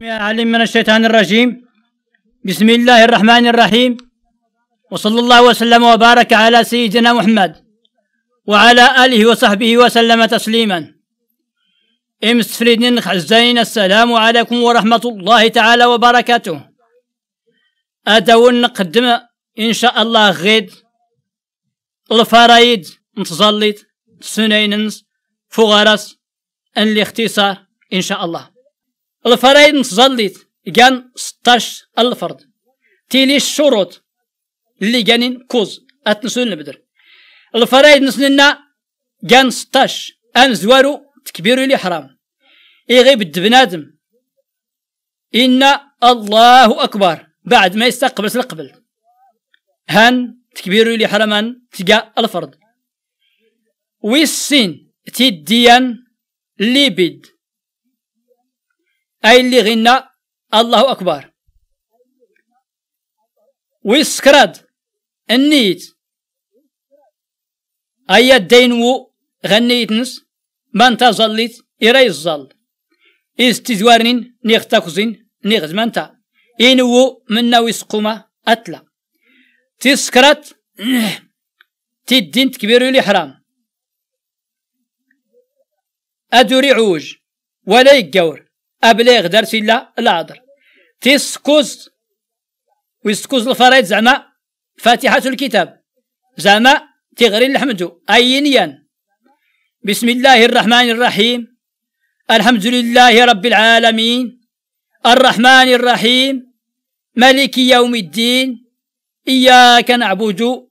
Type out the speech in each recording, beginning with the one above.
يا عليم من الشيطان الرجيم بسم الله الرحمن الرحيم وصلى الله وسلم وبارك على سيدنا محمد وعلى آله وصحبه وسلم تسليما امس فريدن خزين السلام عليكم ورحمة الله تعالى وبركاته أدون نقدم إن شاء الله غيد الفرايد نتظلت سنين فغرس الاختصار إن شاء الله الفرائض متزلط كان 16 الفرض تيلي الشروط اللي كانين كوز اتنسون بدر الفرائض نسننا كان 16 ان زوارو تكبيرو لي حرام يغيب بنادم ان الله اكبر بعد ما يستقبل القبل هان تكبيرو لي حرام تقا الفرض ويسين تيديان ليبيد أي اللي غنى الله أكبر ويسكراد النيت أي الدينو غنيتنس من تظلت إري الظل استجوارن نيغتاكوزين نيغزمانتا إنو منا ويسقوما أتلا تسكرات تدين تكبيرو حرام أدوري عوج ولا يقور ابليغ دارت لا العذر تيسكوز ويسكوز الفريض زعما فاتحة الكتاب زعما تغري الحمد أينيا بسم الله الرحمن الرحيم الحمد لله رب العالمين الرحمن الرحيم ملك يوم الدين إياك نعبد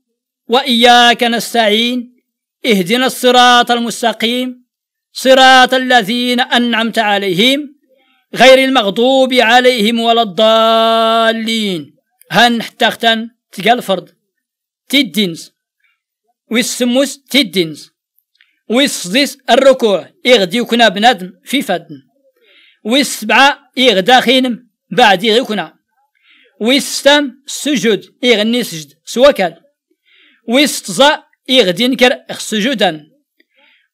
وإياك نستعين اهدنا الصراط المستقيم صراط الذين أنعمت عليهم غير المغضوب عليهم ولا الضالين هن حتى ختان تقال فرض تيدينز ويسموس تيدينز ويسديس الركوع يغدي يكون بنادم في فدن ويسبعة يغدا خينم بعد يكون ويستم سجود يغني سجد سوكل ويستزا يغدي نكر سجودا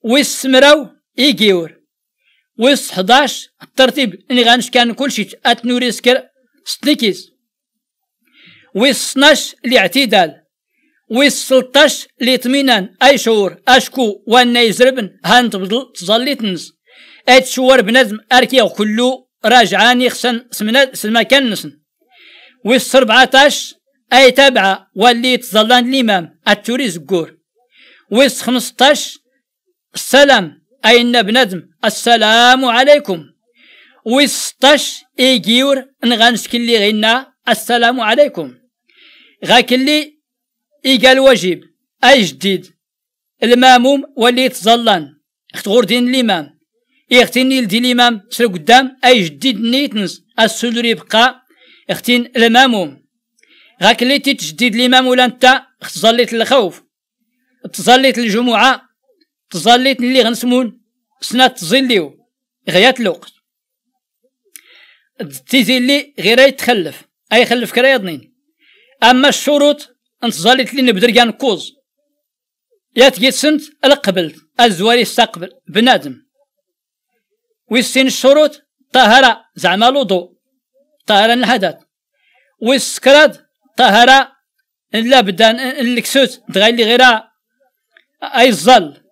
ويستمرو يجيور ويس 11 الترتيب اللي غانش غنشكان كلشي اتنوري سكر ستنيكيز ويس 12 الاعتدال ويس 13 الاطمئنان اي شعور اشكو وانا يزربن هنتبدل تظلي تنس اد شوار بنادم اركيا كلو راجعاني خسن سمنا سما كان نسن ويس 14 اي تابعه واللي تظلان الامام التوري زكور ويس 15 السلام أي النب السلام عليكم وستش إيجيور نغنسك كلي غينا السلام عليكم غاك اللي إيجا الواجب أي جديد الماموم واللي يتظلن اختغور دين الإمام اختيني لدي الإمام تسر قدام أي جديد نيتنس السلوري يبقى اختين الماموم غاك اللي تتجديد الإمام ولا انت تظليت الخوف تظليت الجمعة تظليت اللي غنسمون سنة تظليو غيات الوقت تيزي اللي غير يتخلف اي يخلف كرايا ضنين اما الشروط انت ظليت اللي نبدر كان كوز يا تجيت سنت القبل الزواري استقبل بنادم ويسين الشروط طهرة زعما لوضو طهرة الحدث والسكراد طهرة لا بدا الكسوت دغاي غيرها اي الظل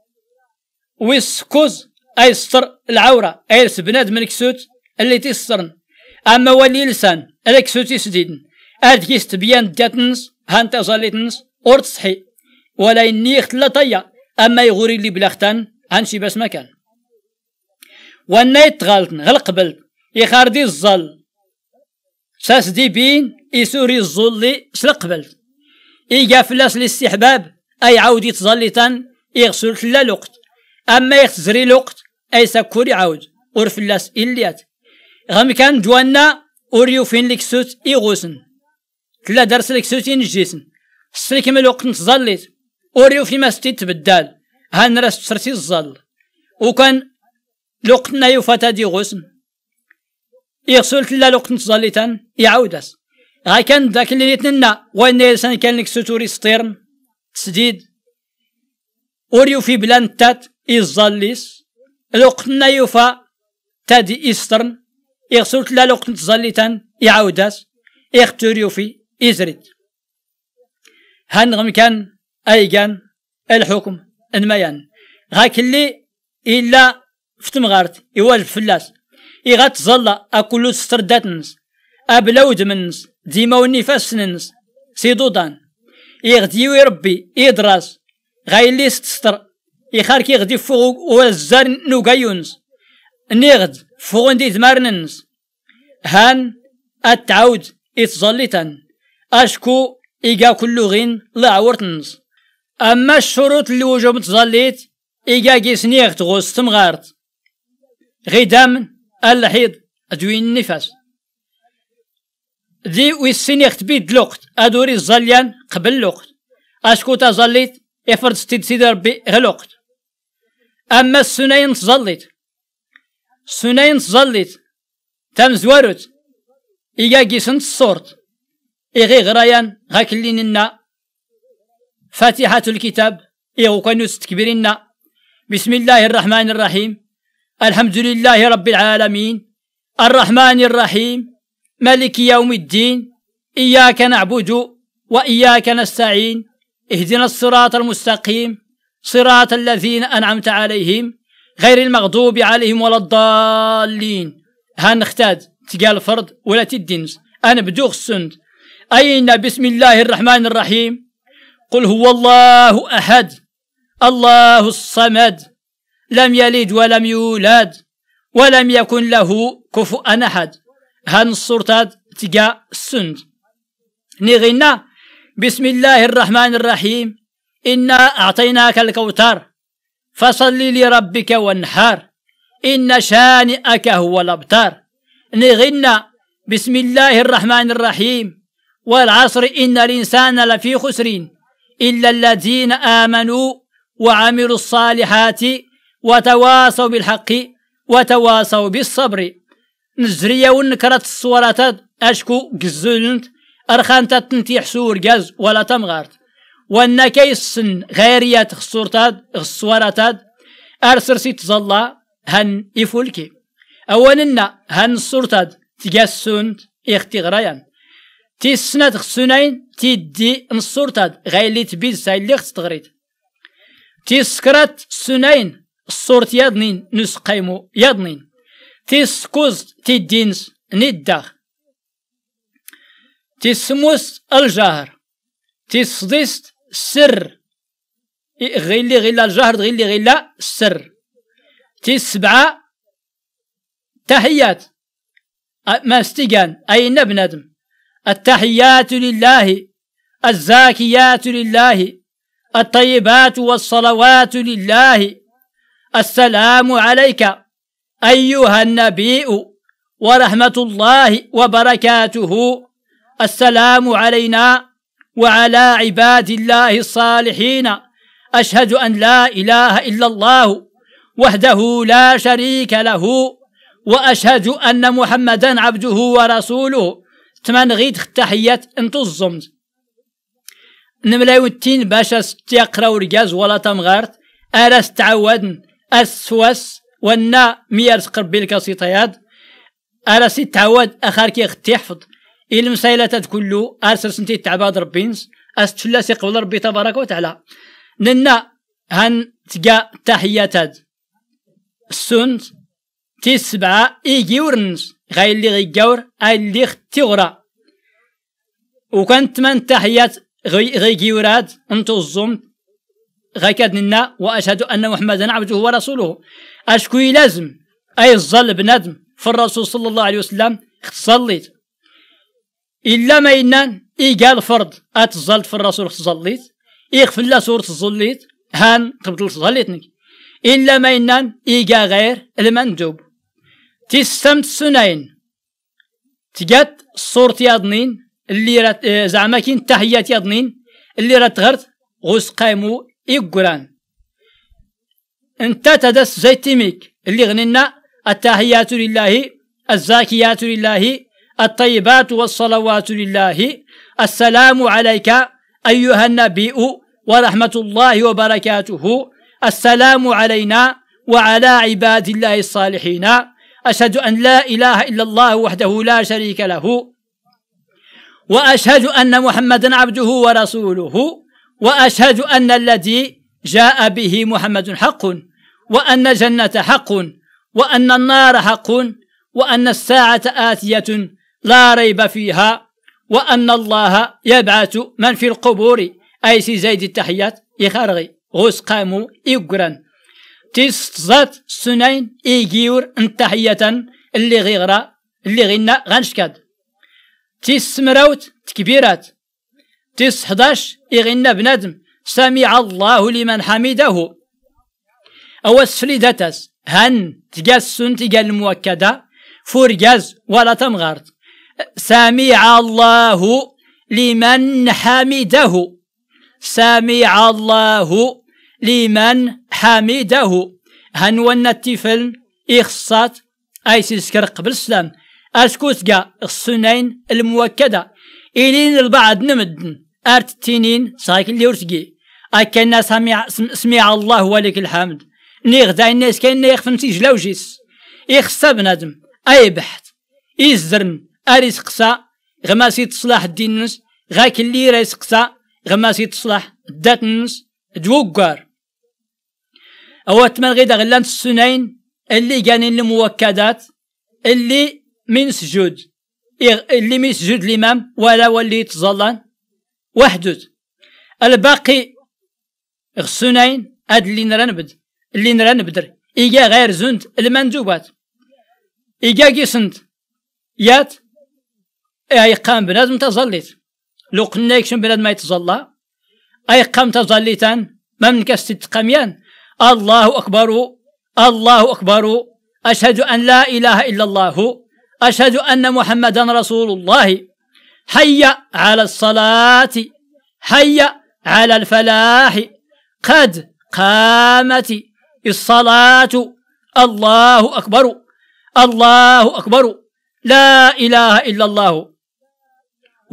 ويسكوز ايستر العوره ايرس بنادم كسوت اللي تيسترن اما ولي لسان الكسوت سوت يسديدن هاد كيس تبيان داتنس هانتا زاليتنس اور تصحي ولا ينيخ لا طيا اما يغوري لي بلاختان هانشي باس ما كان وانا يتغالطن غل قبل يخاردي الظل ساس دي بين يسوري الظل سلقبل إيقا فلاس الاستحباب أي عاود يتظلطن يغسل تلا الوقت اما يخزري الوقت اي سكوري يعاود اور فلاس إليات غام كان جوانا أوريو فين لكسوت إغوسن تلا درس لكسوت إنجيسن سلي من الوقت نتظليت أوريو في مستيت ستي تبدال هان راس تسرتي الظل وكان نايو فتا دي غوسن يغسل كلا لوقت نتظليتان يعاودس غا كان ذاك اللي نتنا وين يلسان كان لكسوتوري سطيرن سديد أوريو في بلان تات إزاليس لقنا يوفا تادي إسترن إغسلت لا لقنا تزاليتان إعاوداس إختوريو في إزريت هنغم كان كان الحكم الميان غاك اللي إلا فتمغارت إواجب فلاس إغات تظل أكلو سترداتنس أبلود منس ديما ونفاس ننس سيدودان إغديو ربي إدراس غايلي ستستر إخار كي غدي فوق وزار نوكا يونس نيغد فوق دي ثمارننس هان أتعاود إتزليتان أشكو إيكا كلو غين لعورتنس أما الشروط اللي وجوب تزليت كيس نيغد تغوص تمغارت غيدام الحيض دوين النفاس دي ويسينيغ بيد لوقت أدوري الزليان قبل لوقت أشكو تزليت افرد ستيد سيدي ربي غلقت اما السنين تزلت السنين تزلت تم زوارت إيجا جيسن الصورت إيغي غرايان غاكليننا فاتحة الكتاب إيغو كانو تكبيرنا بسم الله الرحمن الرحيم الحمد لله رب العالمين الرحمن الرحيم مالك يوم الدين إياك نعبد وإياك نستعين اهدنا الصراط المستقيم صراط الذين أنعمت عليهم غير المغضوب عليهم ولا الضالين هنختاد تقال فرد ولا تدنس أنا بدوخ السند أين بسم الله الرحمن الرحيم قل هو الله أحد الله الصمد لم يلد ولم يولد ولم يكن له كفؤا أحد هن السلطات تقال السند نغينا بسم الله الرحمن الرحيم إنا أعطيناك الكوثر فصل لربك وانحر إن شانئك هو الأبتر نغنى بسم الله الرحمن الرحيم والعصر إن الإنسان لفي خسر إلا الذين آمنوا وعملوا الصالحات وتواصوا بالحق وتواصوا بالصبر نزري ونكرت الصورة أشكو قزلنت أرخان تتنتي سور جز ولا تمغارت وأن كيسن غيريات خصورتاد أرسر سيت ظلا هن إفولكي أولنا هن صورتاد تجسون اختغريان تي السنة خصونين تيدي نصورتاد غيلي تبيد سايلي خصتغريت تي تيسكرات سنين الصورت يضنين نسقيمو يضنين تيسكوز تدينس نيداخ تسموس الجهر تسدست السر غيلي غيلا الجهر غيلي غيلا السر تسبعة تحيات ما استيقان أين أدم التحيات لله الزاكيات لله الطيبات والصلوات لله السلام عليك أيها النبي ورحمة الله وبركاته السلام علينا وعلى عباد الله الصالحين أشهد أن لا إله إلا الله وحده لا شريك له وأشهد أن محمدا عبده ورسوله تمن غيد تحية انتو الزمز نملاو التين باش استيقرا رجاز ولا تمغارت أرس تعودن أسوس ونا ميرس قربي الكاسيطياد أرس تعود أخر كي يحفظ إلى مسائلة كلو ارسل سنتي تعباد ربينس استفلاسي قبل ربي تبارك وتعالى ننا هن تقا تحياتات السنت تي إيجي ورنس غاي اللي غيجاور اي اللي ختي غرا من تحيات غي غيجيورات انتو الزوم غاي كادنا واشهد ان محمدا عبده ورسوله أشكو لازم اي الظل بنادم في الرسول صلى الله عليه وسلم صليت إلا ما ينان إيقال فرض أتزلت في الرسول تزليت إغفل لا سورة تزليت هان تبدل تزليتنك إلا ما ينان إيقا غير المندوب تستمت سنين تجد صورة يضنين اللي رات آه، زعما كين تحيات يضنين اللي رات غرت غوس قيمو إيقران انت تدس زيتيميك اللي غنينا التحيات لله الزاكيات لله الطيبات والصلوات لله السلام عليك أيها النبي ورحمة الله وبركاته السلام علينا وعلى عباد الله الصالحين أشهد أن لا إله إلا الله وحده لا شريك له وأشهد أن محمدا عبده ورسوله وأشهد أن الذي جاء به محمد حق وأن الجنة حق وأن النار حق وأن الساعة آتية لا ريب فيها وأن الله يبعث من في القبور أي سي زيد التحيات يخرغي غوس قامو إيقران تيستزات سنين إيجيور انتحية اللي غيغرا اللي غينا غنشكاد تيس تكبيرات تيس 11 إغنا بنادم سمع الله لمن حمده أو سفليدتس هن تجسن تجا المؤكدة فورجاز ولا تمغارت سمع الله لمن حمده سمع الله لمن حمده هنوان التفل إخصات أي سيسكر قبل السلام جا السنين الموكدة إلين البعض نمدن أرت تنين صايك اللي ورسقي أكنا سمع, سمع الله ولك الحمد نيغدا الناس كان يخفن سجلوجيس إخصا بنادم أي بحث إزرن أرسقسا سقسا غما تصلاح الدين غاك اللي رسقسا سقسا غما تصلاح الدات نس دوكار او تمن غيدا غلان السنين اللي كانين الموكدات اللي من سجود اللي من سجود الامام ولا واللي تظلان وحدود الباقي غسنين هاد اللي نرى نبد اللي نرى نبدر إيجا غير زند المندوبات إيجا جيسند يات اي قام بنادم تظلت لو قلنا يكشن بنادم ما يتظلى اي قام تظلتا ست قميان الله اكبر الله اكبر اشهد ان لا اله الا الله اشهد ان محمدا رسول الله حي على الصلاة حي على الفلاح قد قامت الصلاة الله أكبر الله أكبر لا إله إلا الله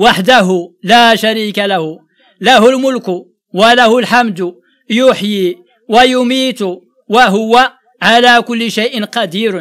وحده لا شريك له له الملك وله الحمد يحيي ويميت وهو على كل شيء قدير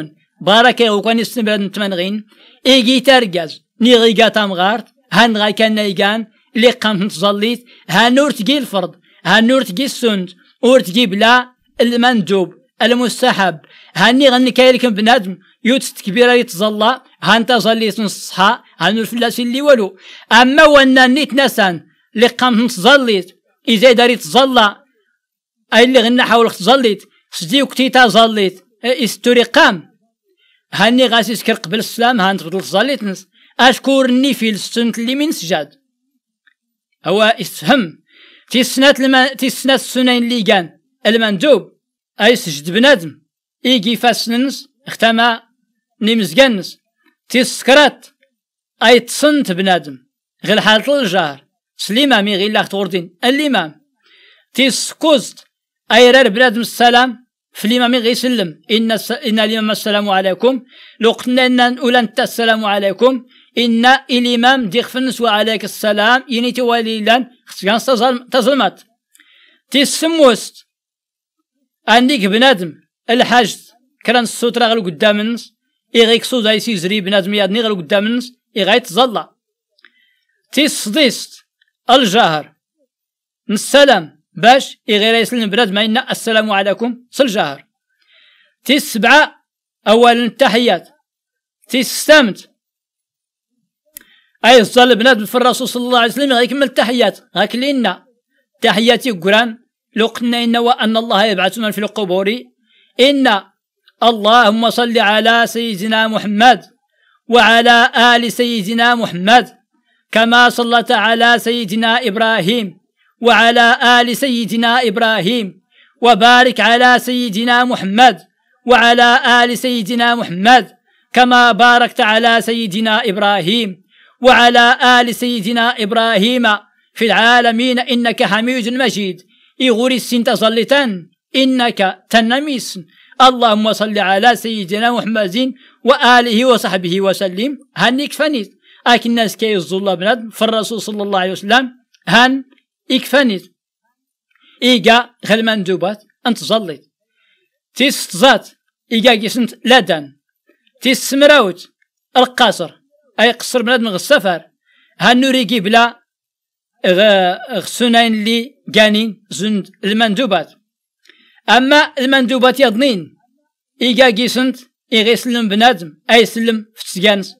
بارك الله وكان يستمر نتمنغين إيجي ترجز نيغيغا تامغارت هان غايكا كان نيغان اللي قامت نتظليت هان نور تجي الفرض هان نور تجي السند ور تجي بلا المندوب المستحب هاني غني كايلكم بنادم يوت تكبيره يتظلى هان تظليت نصحى هانو الفلاس اللي والو اما وانا نيت ناسان اللي قام تزليت اذا داري تزلى اي اللي غنى حاول تزليت سدي وكتيتا زليت استوري قام هاني غاسي سكر قبل السلام هان تبدل تزليت اشكور اشكرني في السنت اللي من سجاد هو اسهم تي سنات لما تي سنات السنين اللي كان المندوب اي سجد بنادم ايجي فاسننس اختما نمزقنس تي ايت صنت بنادم غير حالة الجار سليمامي غير لاخت غردين الامام تيسكوزت اي بنادم السلام في الامام غيسلم ان س... ان الامام السلام عليكم لو قلنا ان اولا انت السلام عليكم ان الامام ديخفنس وعليك السلام يني توالي لان خصك تظلمات تيسموست عندك بنادم الحاج كران السوترا غير قدام الناس إغيك صودا زري بنادم يادني غير قدام الناس يغيتظل تيس صديست الجهر السلام باش إغير يسلم بلاد ما ينا السلام عليكم سلجهر تيس سبعة أولا التحيات تيس أي صلى بنادم في الرسول صلى الله عليه وسلم غيكمل التحيات هاك لنا تحياتي قران قلنا إن وأن الله يبعثنا في القبور إن اللهم صل على سيدنا محمد وعلى آل سيدنا محمد كما صلت على سيدنا إبراهيم وعلى آل سيدنا إبراهيم وبارك على سيدنا محمد وعلى آل سيدنا محمد كما باركت على سيدنا إبراهيم وعلى آل سيدنا إبراهيم في العالمين إنك حميد مجيد إغرس تظلتا إنك تنميس اللهم صل على سيدنا محمد وآله وصحبه وسلم هن يكفنيت أكن الناس كي الظل بنات فالرسول صلى الله عليه وسلم هن يكفنيت إيجا خل مندوبات أنت ظليت تيستزات إيجا جسنت لدن تيستمراوت القصر أي قصر بنات من السفر هن نوري غ... غسنين لي جانين زند المندوبات أما المندوبات يضنين ايجا جيسنت إيغي يسلم بنادم أي سلم في تسكانس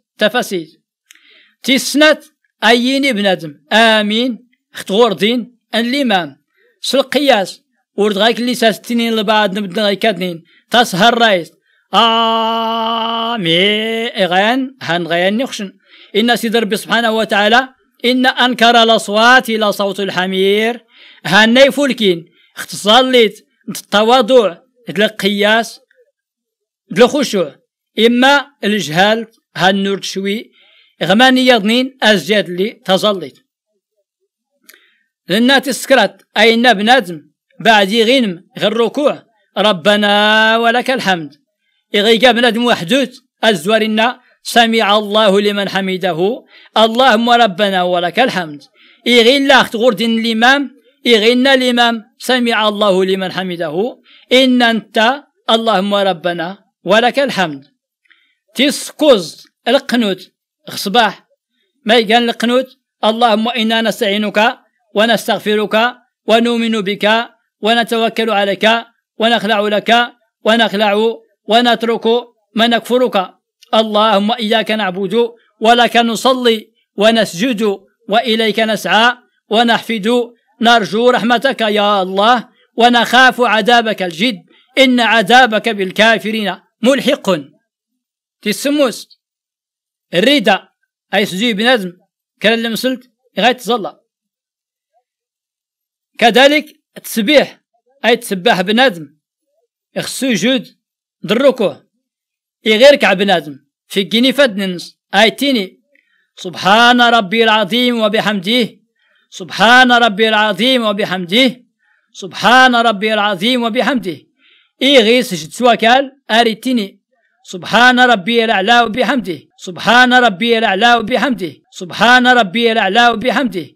تيسنات أييني بنادم آمين اختغور دين أن الإمام سلقياس ورد غايك اللي ساستنين لبعض نبدا غايكاتنين تسهر رايس آمين غيان هان غيان نخشن إن سيد ربي سبحانه وتعالى إن أنكر الأصوات إلى صوت الحمير هاني فولكين اختصاليت التواضع دل القياس دل الخشوع إما الجهال ها النور تشوي غماني يضنين أزجاد لي تظليت لنا تسكرت اينا بنادم بعد غنم غير ركوع ربنا ولك الحمد إغيقا بنادم وحدوت أزوارنا سمع الله لمن حمده اللهم ربنا ولك الحمد إغي لاخت غردن الإمام إغن الإمام سمع الله لمن حمده إن أنت اللهم ربنا ولك الحمد تسكوز القنوت صباح ما يقال القنوت اللهم إنا نستعينك ونستغفرك ونؤمن بك ونتوكل عليك ونخلع لك ونخلع ونترك ما نكفرك اللهم إياك نعبد ولك نصلي ونسجد وإليك نسعى ونحفد نرجو رحمتك يا الله ونخاف عذابك الجد إن عذابك بالكافرين ملحق تسموس الريدة أي سجي بنزم كان لمسلت غاية تصلى كذلك التسبيح أي تسبح بنادم اخسو جود دركو يغيرك على بنادم في جنيفة ننس أي تيني سبحان ربي العظيم وبحمده سبحان ربي العظيم وبحمده سبحان ربي العظيم وبحمده اي غيس سواكال أريتيني سبحان ربي الأعلى وبحمده سبحان ربي الأعلى وبحمده سبحان ربي الأعلى وبحمده